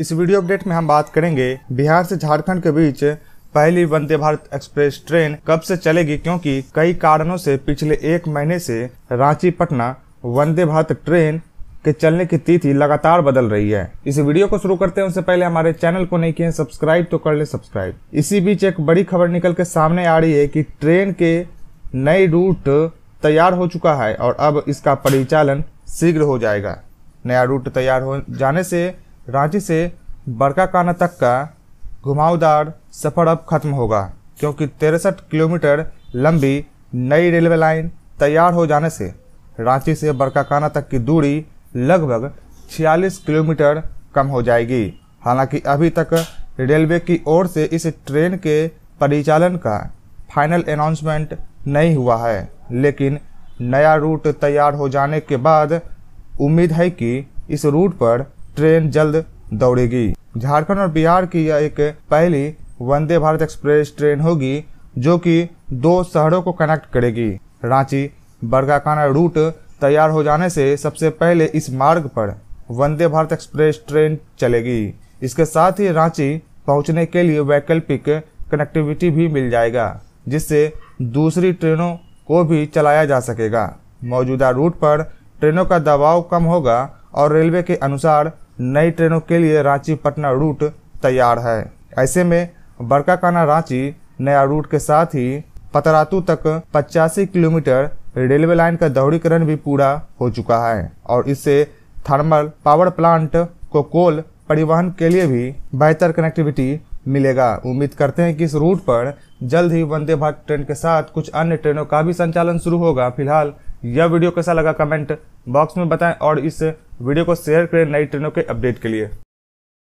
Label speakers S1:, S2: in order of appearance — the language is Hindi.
S1: इस वीडियो अपडेट में हम बात करेंगे बिहार से झारखंड के बीच पहली वंदे भारत एक्सप्रेस ट्रेन कब से चलेगी क्योंकि कई कारणों से पिछले एक महीने से रांची पटना वंदे भारत ट्रेन के चलने की तिथि लगातार बदल रही है इस वीडियो को शुरू करते हैं उससे पहले हमारे चैनल को नहीं किए सब्सक्राइब तो कर ले सब्सक्राइब इसी बीच एक बड़ी खबर निकल के सामने आ रही है कि ट्रेन के नए रूट तैयार हो चुका है और अब इसका परिचालन शीघ्र हो जाएगा नया रूट तैयार हो जाने से रांची से बड़काकाना तक का घुमावदार सफ़र अब खत्म होगा क्योंकि तिरसठ किलोमीटर लंबी नई रेलवे लाइन तैयार हो जाने से रांची से बड़काकाना तक की दूरी लगभग 46 किलोमीटर कम हो जाएगी हालांकि अभी तक रेलवे की ओर से इस ट्रेन के परिचालन का फाइनल अनाउंसमेंट नहीं हुआ है लेकिन नया रूट तैयार हो जाने के बाद उम्मीद है कि इस रूट पर ट्रेन जल्द दौड़ेगी झारखंड और बिहार की यह एक पहली वंदे भारत एक्सप्रेस ट्रेन होगी जो कि दो शहरों को कनेक्ट करेगी रांची बरगाखाना रूट तैयार हो जाने से सबसे पहले इस मार्ग पर वंदे भारत एक्सप्रेस ट्रेन चलेगी इसके साथ ही रांची पहुंचने के लिए वैकल्पिक कनेक्टिविटी भी मिल जाएगा जिससे दूसरी ट्रेनों को भी चलाया जा सकेगा मौजूदा रूट पर ट्रेनों का दबाव कम होगा और रेलवे के अनुसार नई ट्रेनों के लिए रांची पटना रूट तैयार है ऐसे में बड़काकाना रांची नया रूट के साथ ही पतरातू तक पचासी किलोमीटर रेलवे लाइन का दोहरीकरण भी पूरा हो चुका है और इससे थर्मल पावर प्लांट को कोल परिवहन के लिए भी बेहतर कनेक्टिविटी मिलेगा उम्मीद करते हैं कि इस रूट पर जल्द ही वंदे भारत ट्रेन के साथ कुछ अन्य ट्रेनों का भी संचालन शुरू होगा फिलहाल यह वीडियो कैसा लगा कमेंट बॉक्स में बताएं और इस वीडियो को शेयर करें नई ट्रेनों के अपडेट के लिए